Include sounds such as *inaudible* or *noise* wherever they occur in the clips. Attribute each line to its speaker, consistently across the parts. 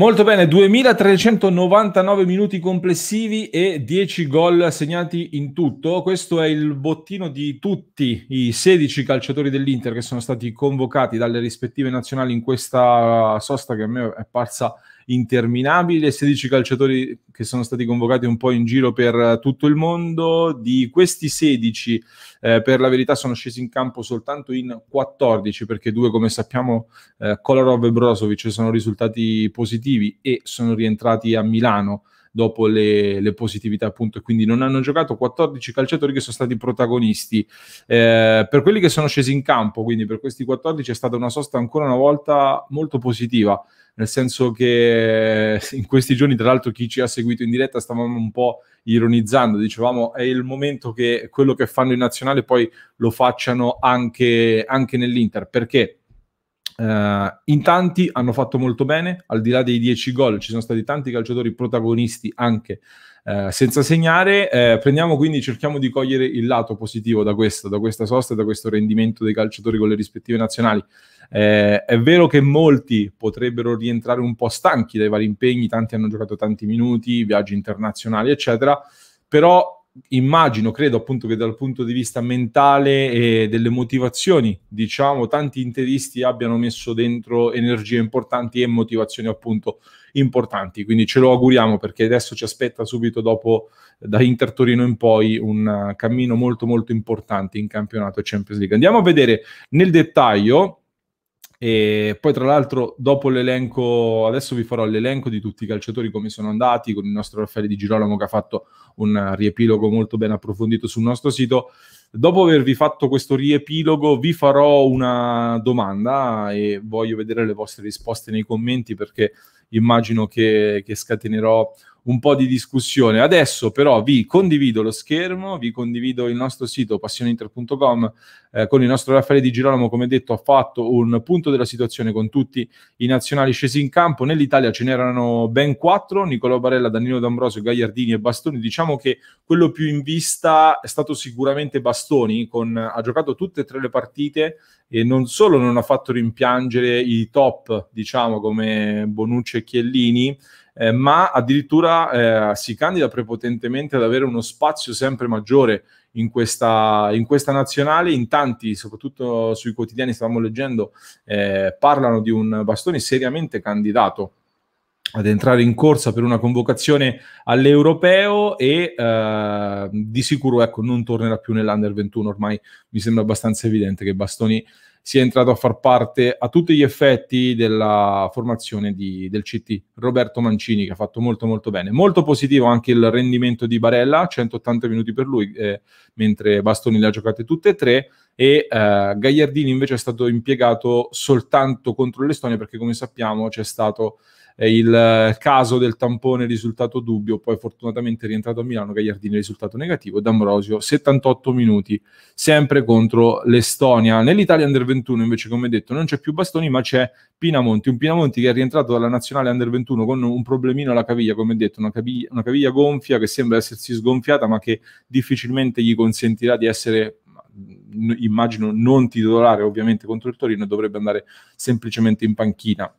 Speaker 1: Molto bene, 2399 minuti complessivi e 10 gol segnati in tutto. Questo è il bottino di tutti i 16 calciatori dell'Inter che sono stati convocati dalle rispettive nazionali in questa sosta che a me è parsa interminabile, 16 calciatori che sono stati convocati un po' in giro per eh, tutto il mondo, di questi 16 eh, per la verità sono scesi in campo soltanto in 14 perché due come sappiamo eh, Kolarov e Brozovic sono risultati positivi e sono rientrati a Milano dopo le, le positività, appunto. Quindi non hanno giocato 14 calciatori che sono stati protagonisti. Eh, per quelli che sono scesi in campo, quindi per questi 14 è stata una sosta ancora una volta molto positiva, nel senso che *laughs* in questi giorni, tra l'altro, chi ci ha seguito in diretta stavamo un po' ironizzando, dicevamo è il momento che quello che fanno in nazionale poi lo facciano anche, anche nell'Inter, perché? eh, in tanti hanno fatto molto bene, al di là dei 10 gol ci sono stati tanti calciatori protagonisti anche eh, senza segnare. Eh, prendiamo quindi, cerchiamo di cogliere il lato positivo da questo, da questa sosta e da questo rendimento dei calciatori con le rispettive nazionali. Eh, è vero che molti potrebbero rientrare un po' stanchi dai vari impegni, tanti hanno giocato tanti minuti, viaggi internazionali, eccetera, però immagino, credo appunto che dal punto di vista mentale e delle motivazioni, diciamo, tanti interisti abbiano messo dentro energie importanti e motivazioni appunto importanti. Quindi ce lo auguriamo perché adesso ci aspetta subito dopo da Inter Torino in poi un cammino molto molto importante in campionato Champions League. Andiamo a vedere nel dettaglio e poi, tra l'altro, dopo l'elenco, adesso vi farò l'elenco di tutti i calciatori come sono andati, con il nostro Raffaele Di Girolamo che ha fatto un riepilogo molto ben approfondito sul nostro sito. Dopo avervi fatto questo riepilogo, vi farò una domanda e voglio vedere le vostre risposte nei commenti perché immagino che, che scatenerò un po' di discussione. Adesso però vi condivido lo schermo, vi condivido il nostro sito passioneinter.com eh, con il nostro Raffaele Di Girolamo, come detto, ha fatto un punto della situazione con tutti i nazionali scesi in campo. Nell'Italia ce n'erano ben quattro, Nicolò Barella, Danilo D'Ambrosio, Gagliardini e Bastoni. Diciamo che quello più in vista è stato sicuramente Bastoni, con, ha giocato tutte e tre le partite e non solo non ha fatto rimpiangere i top, diciamo, come Bonucci e Chiellini, eh, ma addirittura eh, si candida prepotentemente ad avere uno spazio sempre maggiore in questa, in questa nazionale. In tanti, soprattutto sui quotidiani, stavamo leggendo, eh, parlano di un bastone seriamente candidato ad entrare in corsa per una convocazione all'europeo e eh, di sicuro ecco, non tornerà più nell'Under 21, ormai mi sembra abbastanza evidente che Bastoni sia entrato a far parte a tutti gli effetti della formazione di, del CT. Roberto Mancini che ha fatto molto molto bene. Molto positivo anche il rendimento di Barella, 180 minuti per lui, eh, mentre Bastoni le ha giocate tutte e tre e eh, Gagliardini invece è stato impiegato soltanto contro l'Estonia perché come sappiamo c'è stato il caso del tampone risultato dubbio, poi fortunatamente è rientrato a Milano Gagliardini risultato negativo, D'Ambrosio 78 minuti, sempre contro l'Estonia. Nell'Italia Under 21 invece come detto non c'è più Bastoni ma c'è Pinamonti, un Pinamonti che è rientrato dalla nazionale Under 21 con un problemino alla caviglia, come detto, una caviglia, una caviglia gonfia che sembra essersi sgonfiata ma che difficilmente gli consentirà di essere immagino non titolare ovviamente contro il Torino dovrebbe andare semplicemente in panchina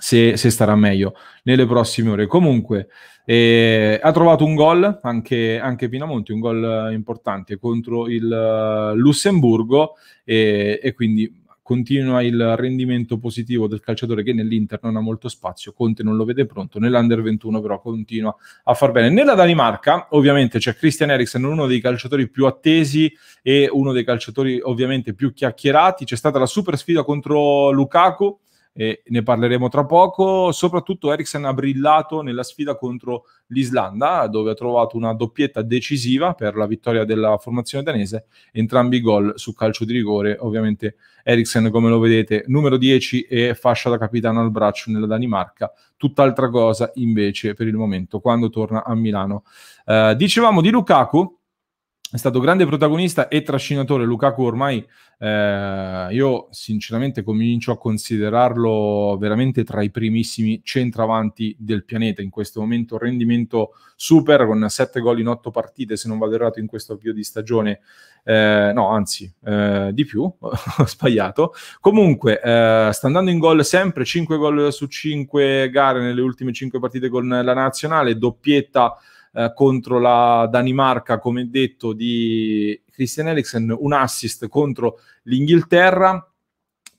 Speaker 1: se, se, starà meglio nelle prossime ore. Comunque, eh, ha trovato un gol anche, anche, Pinamonti, un gol importante contro il eh, Lussemburgo e, e quindi continua il rendimento positivo del calciatore che nell'Inter non ha molto spazio, Conte non lo vede pronto, nell'Under 21 però continua a far bene. Nella Danimarca ovviamente c'è Christian Eriksen, uno dei calciatori più attesi e uno dei calciatori ovviamente più chiacchierati, c'è stata la super sfida contro Lukaku, e ne parleremo tra poco. Soprattutto Eriksen ha brillato nella sfida contro l'Islanda, dove ha trovato una doppietta decisiva per la vittoria della formazione danese, entrambi i gol su calcio di rigore. Ovviamente Eriksen, come lo vedete, numero 10 e fascia da capitano al braccio nella Danimarca. Tutt'altra cosa invece per il momento, quando torna a Milano. Eh, dicevamo di Lukaku, è stato grande protagonista e trascinatore Lukaku ormai eh, io sinceramente comincio a considerarlo veramente tra i primissimi centravanti del pianeta in questo momento rendimento super con 7 gol in 8 partite se non vado errato in questo avvio di stagione eh, no anzi eh, di più *laughs* ho sbagliato comunque eh, sta andando in gol sempre 5 gol su 5 gare nelle ultime 5 partite con la nazionale doppietta eh, contro la Danimarca, come detto, di Christian Eriksen, un assist contro l'Inghilterra,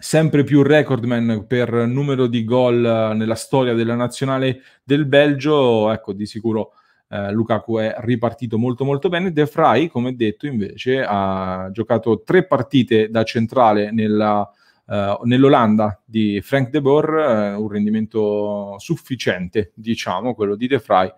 Speaker 1: sempre più recordman per numero di gol eh, nella storia della nazionale del Belgio, ecco di sicuro eh, Lukaku è ripartito molto molto bene. De Frey, come detto, invece ha giocato tre partite da centrale nella, eh, nell'Olanda di Frank De Boer, eh, un rendimento sufficiente, diciamo, quello di De Frey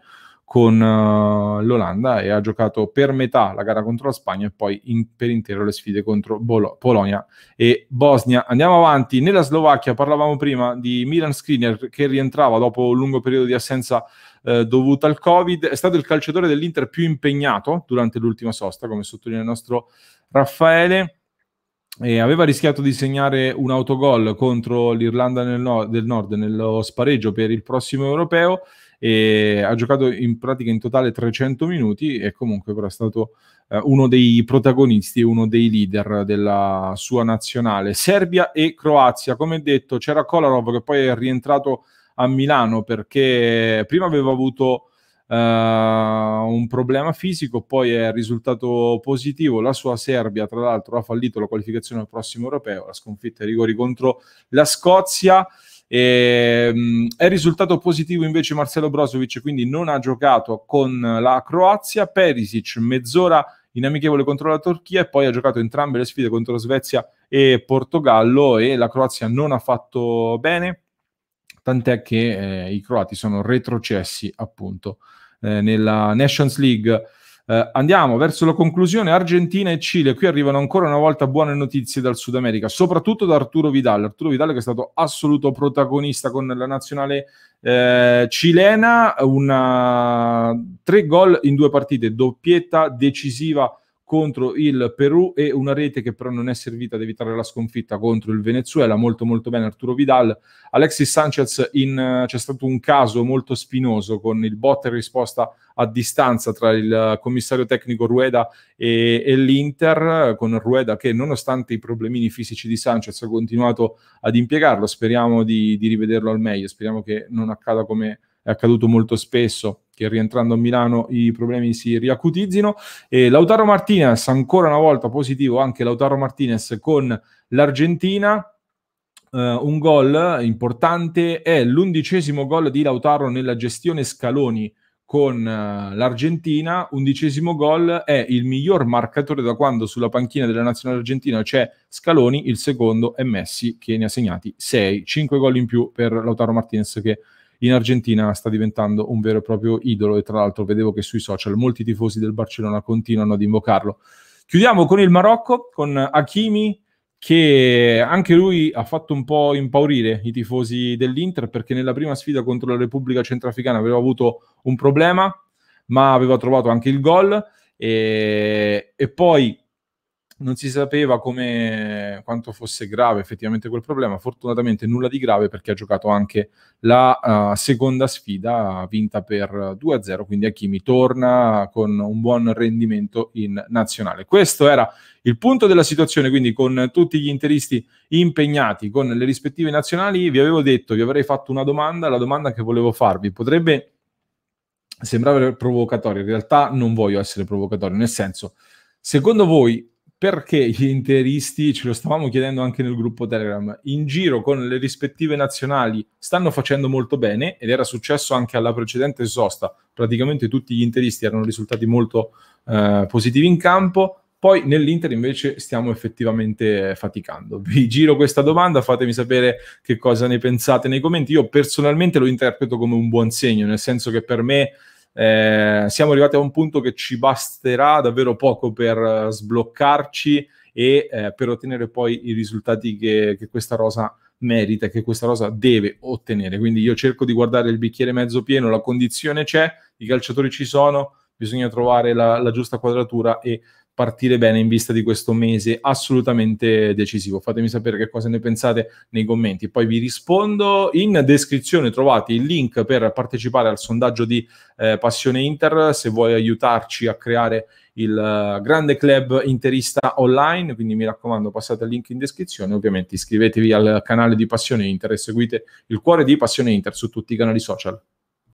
Speaker 1: con uh, l'Olanda e ha giocato per metà la gara contro la Spagna e poi in, per intero le sfide contro Bolo- Polonia e Bosnia. Andiamo avanti, nella Slovacchia parlavamo prima di Milan Skriniar che rientrava dopo un lungo periodo di assenza eh, dovuta al Covid, è stato il calciatore dell'Inter più impegnato durante l'ultima sosta, come sottolinea il nostro Raffaele. E aveva rischiato di segnare un autogol contro l'Irlanda nel no- del Nord nello spareggio per il prossimo europeo e ha giocato in pratica in totale 300 minuti e comunque però è stato eh, uno dei protagonisti uno dei leader della sua nazionale. Serbia e Croazia, come detto c'era Kolarov che poi è rientrato a Milano perché prima aveva avuto... Uh, un problema fisico, poi è risultato positivo. La sua Serbia, tra l'altro, ha fallito la qualificazione al prossimo europeo, la sconfitta ai rigori contro la Scozia. E, ehm, mh, è risultato positivo invece Marcelo Brozovic, quindi non ha giocato con la Croazia. Perisic mezz'ora in amichevole contro la Turchia e poi ha giocato entrambe le sfide contro Svezia e Portogallo e la Croazia non ha fatto bene, tant'è che eh, i croati sono retrocessi appunto eh, nella Nations League. Eh, andiamo verso la conclusione. Argentina e Cile. Qui arrivano ancora una volta buone notizie dal Sud America, soprattutto da Arturo Vidal. Arturo Vidal che è stato assoluto protagonista con la nazionale eh, cilena. Una... Tre gol in due partite, doppietta decisiva contro il Perù e una rete che però non è servita ad evitare la sconfitta contro il Venezuela, molto molto bene Arturo Vidal. Alexis Sanchez in, eh, c'è stato un caso molto spinoso con il bot e risposta a distanza tra il eh, commissario tecnico Rueda e, e, l'Inter, eh, con Rueda che nonostante i problemini fisici di Sanchez ha continuato ad impiegarlo, speriamo di, di rivederlo al meglio, speriamo che non accada come è accaduto molto spesso che rientrando a Milano i problemi si riacutizzino. E Lautaro Martinez, ancora una volta positivo anche Lautaro Martinez con l'Argentina. Uh, un gol importante è l'undicesimo gol di Lautaro nella gestione scaloni con eh, l'Argentina, undicesimo gol è il miglior marcatore da quando sulla panchina della nazionale argentina c'è Scaloni, il secondo è Messi che ne ha segnati 6, 5 gol in più per Lautaro Martinez che in Argentina sta diventando un vero e proprio idolo e tra l'altro vedevo che sui social molti tifosi del Barcellona continuano ad invocarlo. Chiudiamo con il Marocco, con Hakimi che anche lui ha fatto un po' impaurire i tifosi dell'Inter perché nella prima sfida contro la Repubblica Centrafricana aveva avuto un problema, ma aveva trovato anche il gol e, e poi non si sapeva come, quanto fosse grave effettivamente quel problema. Fortunatamente nulla di grave perché ha giocato anche la uh, seconda sfida vinta per 2-0, quindi Hakimi torna con un buon rendimento in nazionale. Questo era il punto della situazione, quindi con tutti gli interisti impegnati con le rispettive nazionali, vi avevo detto, vi avrei fatto una domanda, la domanda che volevo farvi potrebbe sembrare provocatoria, in realtà non voglio essere provocatorio, nel senso, secondo voi perché gli interisti, ce lo stavamo chiedendo anche nel gruppo Telegram, in giro con le rispettive nazionali stanno facendo molto bene ed era successo anche alla precedente sosta, praticamente tutti gli interisti erano risultati molto eh, positivi in campo, poi nell'Inter invece stiamo effettivamente faticando. Vi giro questa domanda, fatemi sapere che cosa ne pensate nei commenti, io personalmente lo interpreto come un buon segno, nel senso che per me eh, siamo arrivati a un punto che ci basterà davvero poco per eh, sbloccarci e eh, per ottenere poi i risultati che, che questa rosa merita, che questa rosa deve ottenere. Quindi io cerco di guardare il bicchiere mezzo pieno, la condizione c'è, i calciatori ci sono, bisogna trovare la, la giusta quadratura e partire bene in vista di questo mese assolutamente decisivo. Fatemi sapere che cosa ne pensate nei commenti. Poi vi rispondo. In descrizione trovate il link per partecipare al sondaggio di eh, Passione Inter se vuoi aiutarci a creare il eh, grande club interista online. Quindi mi raccomando, passate il link in descrizione. Ovviamente iscrivetevi al canale di Passione Inter e seguite il cuore di Passione Inter su tutti i canali social.